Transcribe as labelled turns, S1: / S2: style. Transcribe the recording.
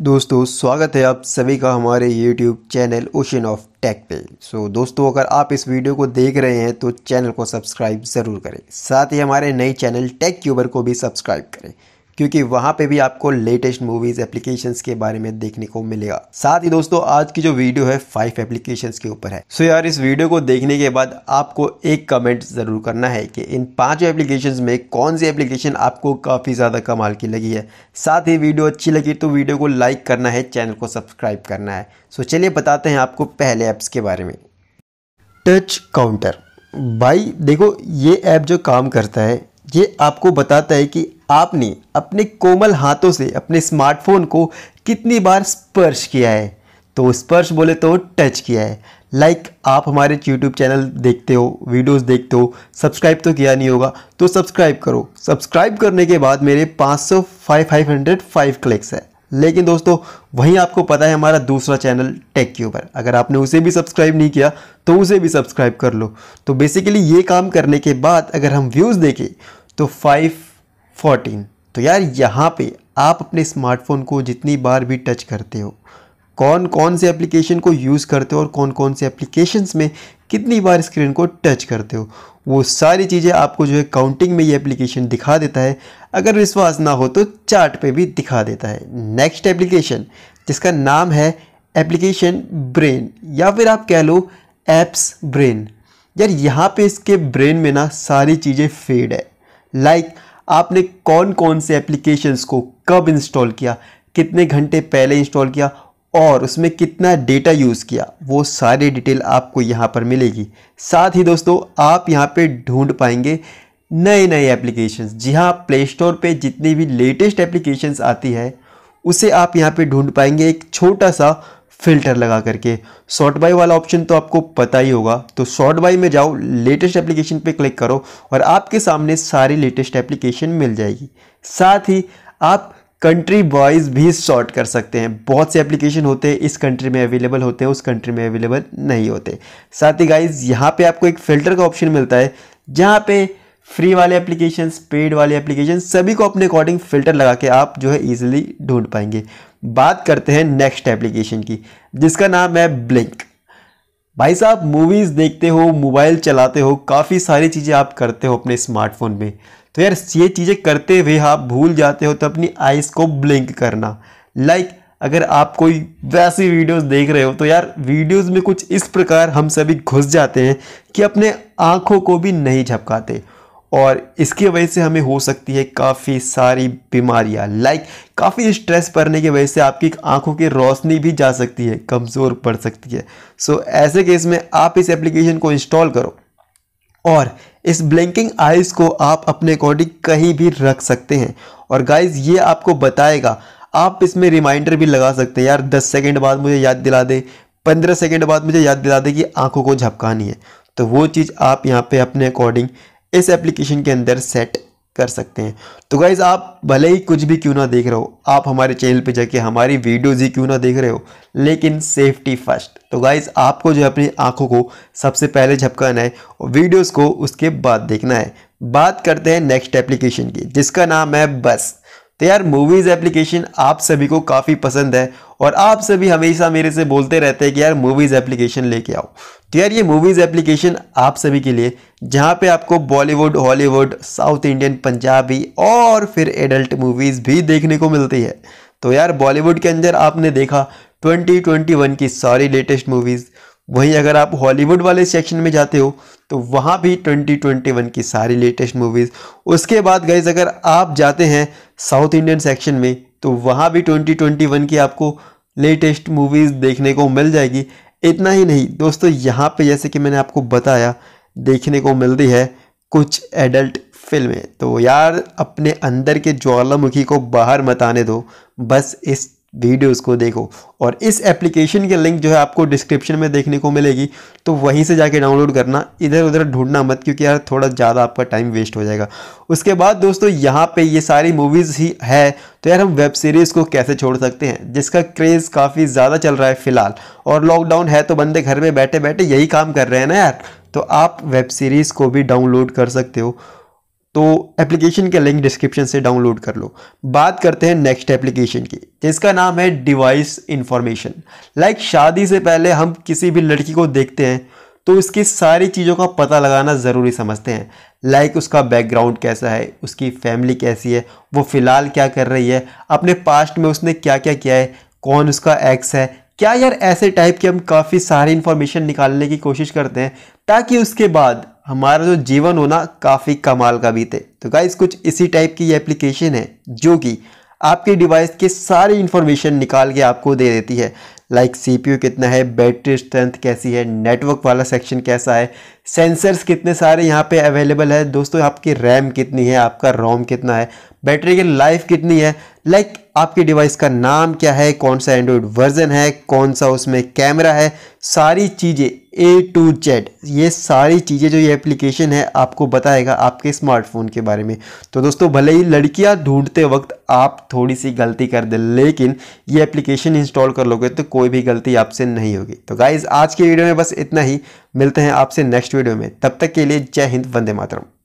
S1: दोस्तों स्वागत है आप सभी का हमारे YouTube channel ocean of tech पे सो so, दोस्तों अगर आप इस वीडियो को देख रहे हैं तो चैनल को सब्सक्राइब ज़रूर करें साथ ही हमारे नए चैनल टेक क्यूबर को भी सब्सक्राइब करें क्योंकि वहां पे भी आपको लेटेस्ट मूवीज एप्लीकेशंस के बारे में देखने को मिलेगा साथ ही दोस्तों आज की जो वीडियो है फाइव एप्लीकेशंस के ऊपर है सो so यार इस वीडियो को देखने के बाद आपको एक कमेंट जरूर करना है कि इन पांच एप्लीकेशंस में कौन सी एप्लीकेशन आपको काफ़ी ज़्यादा कमाल की लगी है साथ ही वीडियो अच्छी लगी तो वीडियो को लाइक करना है चैनल को सब्सक्राइब करना है सो so चलिए बताते हैं आपको पहले ऐप्स के बारे में टच काउंटर भाई देखो ये ऐप जो काम करता है ये आपको बताता है कि आपने अपने कोमल हाथों से अपने स्मार्टफोन को कितनी बार स्पर्श किया है तो स्पर्श बोले तो टच किया है लाइक like, आप हमारे यूट्यूब चैनल देखते हो वीडियोस देखते हो सब्सक्राइब तो किया नहीं होगा तो सब्सक्राइब करो सब्सक्राइब करने के बाद मेरे 500 five five hundred five clicks है लेकिन दोस्तों वहीं आपको पता है हमारा दूसरा चैनल टेक के ऊपर अगर आपने उसे भी सब्सक्राइब नहीं किया तो उसे भी सब्सक्राइब कर लो तो बेसिकली ये काम करने के बाद अगर हम व्यूज़ देखें तो फाइव फोर्टीन तो यार यहाँ पे आप अपने स्मार्टफोन को जितनी बार भी टच करते हो कौन कौन से एप्लीकेशन को यूज़ करते हो और कौन कौन से एप्लीकेशंस में कितनी बार स्क्रीन को टच करते हो वो सारी चीज़ें आपको जो है काउंटिंग में ये एप्लीकेशन दिखा देता है अगर विश्वास ना हो तो चार्ट पे भी दिखा देता है नेक्स्ट एप्लीकेशन जिसका नाम है एप्लीकेशन ब्रेन या फिर आप कह लो एप्स ब्रेन यार यहाँ पे इसके ब्रेन में ना सारी चीज़ें फेड है लाइक like, आपने कौन कौन से एप्लीकेशंस को कब इंस्टॉल किया कितने घंटे पहले इंस्टॉल किया और उसमें कितना डेटा यूज़ किया वो सारी डिटेल आपको यहाँ पर मिलेगी साथ ही दोस्तों आप यहाँ पे ढूंढ पाएंगे नए नए एप्लीकेशंस जी हाँ प्ले स्टोर पर जितनी भी लेटेस्ट एप्लीकेशंस आती है उसे आप यहाँ पे ढूंढ पाएंगे एक छोटा सा फिल्टर लगा करके शॉर्ट बाई वाला ऑप्शन तो आपको पता ही होगा तो शॉर्ट बाई में जाओ लेटेस्ट एप्लीकेशन पे क्लिक करो और आपके सामने सारी लेटेस्ट एप्लीकेशन मिल जाएगी साथ ही आप कंट्री वाइज भी शॉर्ट कर सकते हैं बहुत से एप्लीकेशन होते हैं इस कंट्री में अवेलेबल होते हैं उस कंट्री में अवेलेबल नहीं होते साथ ही गाइज यहाँ पर आपको एक फ़िल्टर का ऑप्शन मिलता है जहाँ पर फ्री वाले एप्लीकेशन पेड वाले एप्लीकेशन सभी को अपने अकॉर्डिंग फ़िल्टर लगा के आप जो है ईजिली ढूंढ पाएंगे बात करते हैं नेक्स्ट एप्लीकेशन की जिसका नाम है ब्लिंक भाई साहब मूवीज़ देखते हो मोबाइल चलाते हो काफ़ी सारी चीज़ें आप करते हो अपने स्मार्टफोन में तो यार ये चीज़ें करते हुए आप भूल जाते हो तो अपनी आइज़ को ब्लिंक करना लाइक अगर आप कोई वैसी वीडियोस देख रहे हो तो यार वीडियोस में कुछ इस प्रकार हम सभी घुस जाते हैं कि अपने आँखों को भी नहीं झपकाते और इसकी वजह से हमें हो सकती है काफ़ी सारी बीमारियां लाइक काफ़ी स्ट्रेस पड़ने की वजह से आपकी आंखों की रोशनी भी जा सकती है कमज़ोर पड़ सकती है सो so, ऐसे केस में आप इस एप्लीकेशन को इंस्टॉल करो और इस ब्लिंकिंग आइज़ को आप अपने अकॉर्डिंग कहीं भी रख सकते हैं और गाइज ये आपको बताएगा आप इसमें रिमाइंडर भी लगा सकते हैं यार 10 सेकंड बाद मुझे याद दिला दे 15 सेकंड बाद मुझे याद दिला दे कि आंखों को झपकानी है तो वो चीज़ आप यहाँ पे अपने अकॉर्डिंग इस एप्लीकेशन के अंदर सेट कर सकते हैं तो गाइज आप भले ही कुछ भी क्यों ना देख रहे हो आप हमारे चैनल पे जाके हमारी वीडियोज ही क्यों ना देख रहे हो लेकिन सेफ्टी फर्स्ट तो गाइज आपको जो है अपनी आंखों को सबसे पहले झपकाना है और वीडियोस को उसके बाद देखना है बात करते हैं नेक्स्ट एप्लीकेशन की जिसका नाम है बस तो यार मूवीज़ एप्लीकेशन आप सभी को काफ़ी पसंद है और आप सभी हमेशा मेरे से बोलते रहते हैं कि यार मूवीज़ एप्लीकेशन लेके आओ तो यार ये मूवीज़ एप्लीकेशन आप सभी के लिए जहाँ पे आपको Bollywood Hollywood south Indian Punjabi और फिर एडल्ट मूवीज़ भी देखने को मिलती है तो यार बॉलीवुड के अंदर आपने देखा 2021 की सारी लेटेस्ट मूवीज़ वहीं अगर आप हॉलीवुड वाले सेक्शन में जाते हो तो वहाँ भी 2021 की सारी लेटेस्ट मूवीज़ उसके बाद गए अगर आप जाते हैं साउथ इंडियन सेक्शन में तो वहाँ भी 2021 की आपको लेटेस्ट मूवीज़ देखने को मिल जाएगी इतना ही नहीं दोस्तों यहाँ पे जैसे कि मैंने आपको बताया देखने को मिलती है कुछ एडल्ट फिल्में तो यार अपने अंदर के ज्वालामुखी को बाहर मत आने दो बस इस वीडियोस को देखो और इस एप्लीकेशन के लिंक जो है आपको डिस्क्रिप्शन में देखने को मिलेगी तो वहीं से जाके डाउनलोड करना इधर उधर ढूंढना मत क्योंकि यार थोड़ा ज़्यादा आपका टाइम वेस्ट हो जाएगा उसके बाद दोस्तों यहाँ पे ये सारी मूवीज़ ही है तो यार हम वेब सीरीज़ को कैसे छोड़ सकते हैं जिसका क्रेज़ काफ़ी ज़्यादा चल रहा है फ़िलहाल और लॉकडाउन है तो बंदे घर में बैठे बैठे यही काम कर रहे हैं ना यार तो आप वेब सीरीज़ को भी डाउनलोड कर सकते हो तो एप्लीकेशन के लिंक डिस्क्रिप्शन से डाउनलोड कर लो बात करते हैं नेक्स्ट एप्लीकेशन की जिसका नाम है डिवाइस इन्फॉर्मेशन लाइक शादी से पहले हम किसी भी लड़की को देखते हैं तो उसकी सारी चीज़ों का पता लगाना ज़रूरी समझते हैं लाइक like उसका बैकग्राउंड कैसा है उसकी फैमिली कैसी है वो फ़िलहाल क्या कर रही है अपने पास्ट में उसने क्या क्या किया है कौन उसका एक्स है क्या यार ऐसे टाइप के हम काफ़ी सारी इन्फॉर्मेशन निकालने की कोशिश करते हैं ताकि उसके बाद हमारा जो जीवन होना काफ़ी कमाल का बीते तो गाइस कुछ इसी टाइप की एप्लीकेशन है जो कि आपके डिवाइस के सारी इन्फॉर्मेशन निकाल के आपको दे देती है लाइक सी पी यू कितना है बैटरी स्ट्रेंथ कैसी है नेटवर्क वाला सेक्शन कैसा है सेंसर्स कितने सारे यहाँ पे अवेलेबल है दोस्तों आपकी रैम कितनी है आपका रोम कितना है बैटरी की लाइफ कितनी है लाइक like, आपके डिवाइस का नाम क्या है कौन सा एंड्रॉयड वर्जन है कौन सा उसमें कैमरा है सारी चीज़ें ए टू जेड ये सारी चीज़ें जो ये एप्लीकेशन है आपको बताएगा आपके स्मार्टफोन के बारे में तो दोस्तों भले ही लड़कियां ढूंढते वक्त आप थोड़ी सी गलती कर दें लेकिन ये एप्लीकेशन इंस्टॉल कर लोगे तो कोई भी गलती आपसे नहीं होगी तो गाइज़ आज के वीडियो में बस इतना ही मिलते हैं आपसे नेक्स्ट वीडियो में तब तक के लिए जय हिंद वंदे मातरम